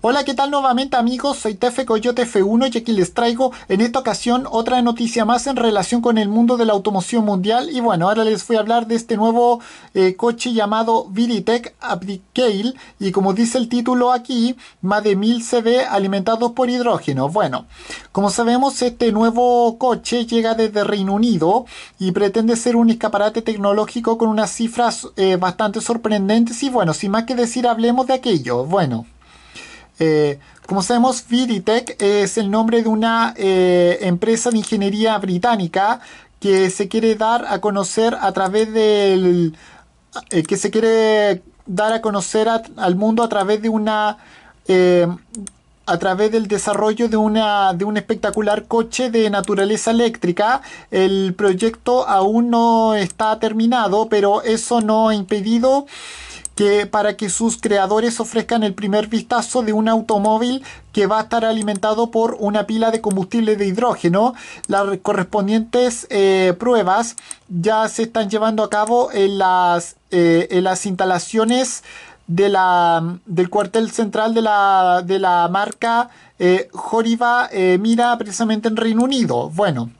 Hola, ¿qué tal nuevamente amigos? Soy Tefe Coyote F1 y aquí les traigo en esta ocasión otra noticia más en relación con el mundo de la automoción mundial. Y bueno, ahora les voy a hablar de este nuevo eh, coche llamado Viritec Abdicale y como dice el título aquí, más de 1000 CV alimentados por hidrógeno. Bueno, como sabemos, este nuevo coche llega desde Reino Unido y pretende ser un escaparate tecnológico con unas cifras eh, bastante sorprendentes. Y bueno, sin más que decir, hablemos de aquello. Bueno. Eh, como sabemos, Viditech es el nombre de una eh, empresa de ingeniería británica que se quiere dar a conocer a través del... Eh, que se quiere dar a conocer al mundo a través de una... a través del desarrollo de, una, de un espectacular coche de naturaleza eléctrica. El proyecto aún no está terminado, pero eso no ha impedido que para que sus creadores ofrezcan el primer vistazo de un automóvil que va a estar alimentado por una pila de combustible de hidrógeno. Las correspondientes eh, pruebas ya se están llevando a cabo en las, eh, las instalaciones de la, del cuartel central de la, de la marca Joriba eh, Mira precisamente en Reino Unido. Bueno.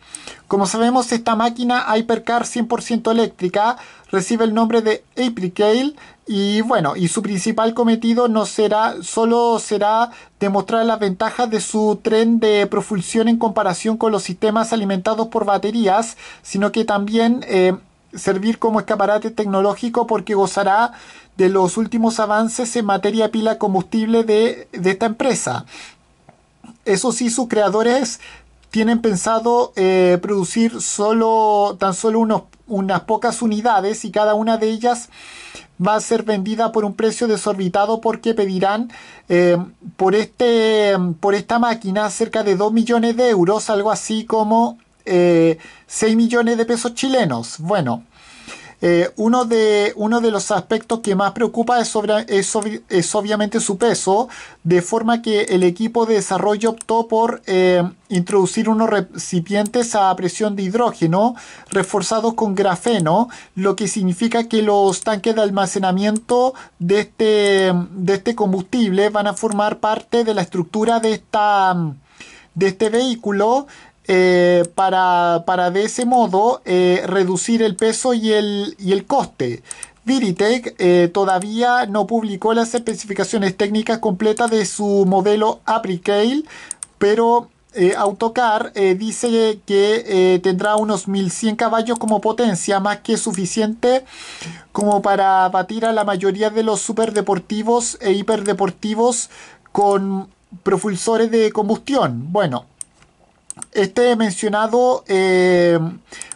Como sabemos, esta máquina Hypercar 100% eléctrica recibe el nombre de Apricale y bueno, y su principal cometido no será, solo será demostrar las ventajas de su tren de propulsión en comparación con los sistemas alimentados por baterías, sino que también eh, servir como escaparate tecnológico porque gozará de los últimos avances en materia pila combustible de, de esta empresa. Eso sí, sus creadores tienen pensado eh, producir solo, tan solo unas pocas unidades y cada una de ellas va a ser vendida por un precio desorbitado porque pedirán eh, por, este, por esta máquina cerca de 2 millones de euros, algo así como 6 eh, millones de pesos chilenos. Bueno, eh, uno, de, uno de los aspectos que más preocupa es, sobre, obviamente su peso, de forma que el equipo de desarrollo optó por eh, introducir unos recipientes a presión de hidrógeno reforzados con grafeno, lo que significa que los tanques de almacenamiento de este, de este combustible van a formar parte de la estructura de esta de este vehículo eh, para, para, de ese modo eh, reducir el peso y el, el coste. Viritech eh, todavía no publicó las especificaciones técnicas completas de su modelo Apricale, pero AutoCar dice que tendrá unos 1100 caballos como potencia, más que suficiente como para batir a la mayoría de los superdeportivos e hiperdeportivos con propulsores de combustión. Bueno, este mencionado eh,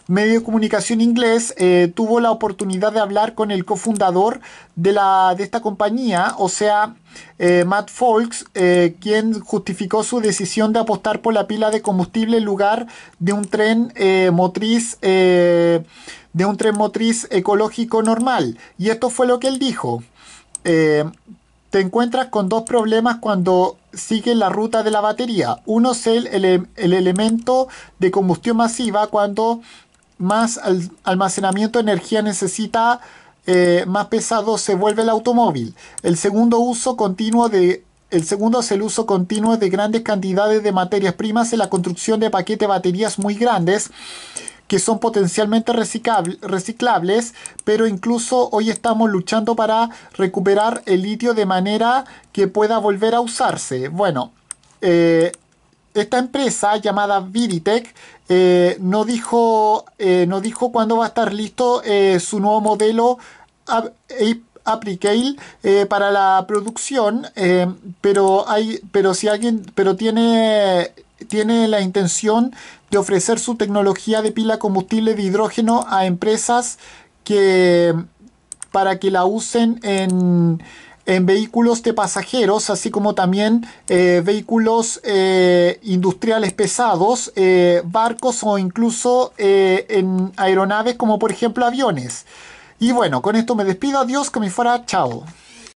medio de comunicación inglés eh, tuvo la oportunidad de hablar con el cofundador de, la, de esta compañía, o sea, eh, Matt Folks, quien justificó su decisión de apostar por la pila de combustible en lugar de un tren motriz. de un tren motriz ecológico normal. Y esto fue lo que él dijo te encuentras con dos problemas cuando siguen la ruta de la batería. Uno es el, elemento de combustión masiva cuando más almacenamiento de energía necesita, eh, más pesado se vuelve el automóvil. El segundo uso continuo de el segundo es el uso continuo de grandes cantidades de materias primas en la construcción de paquetes de baterías muy grandes que son potencialmente reciclables, pero incluso hoy estamos luchando para recuperar el litio de manera que pueda volver a usarse. Bueno, eh, esta empresa llamada Viritech eh, no dijo, eh, no dijo cuándo va a estar listo su nuevo modelo ah, eh, para la producción, eh, pero hay, pero si alguien, pero tiene tiene la intención de ofrecer su tecnología de pila combustible de hidrógeno a empresas que para que la usen en, vehículos de pasajeros, así como también eh, vehículos industriales pesados, barcos o incluso en aeronaves como por ejemplo aviones. Y bueno, con esto me despido. Adiós, que me fuera. Chao.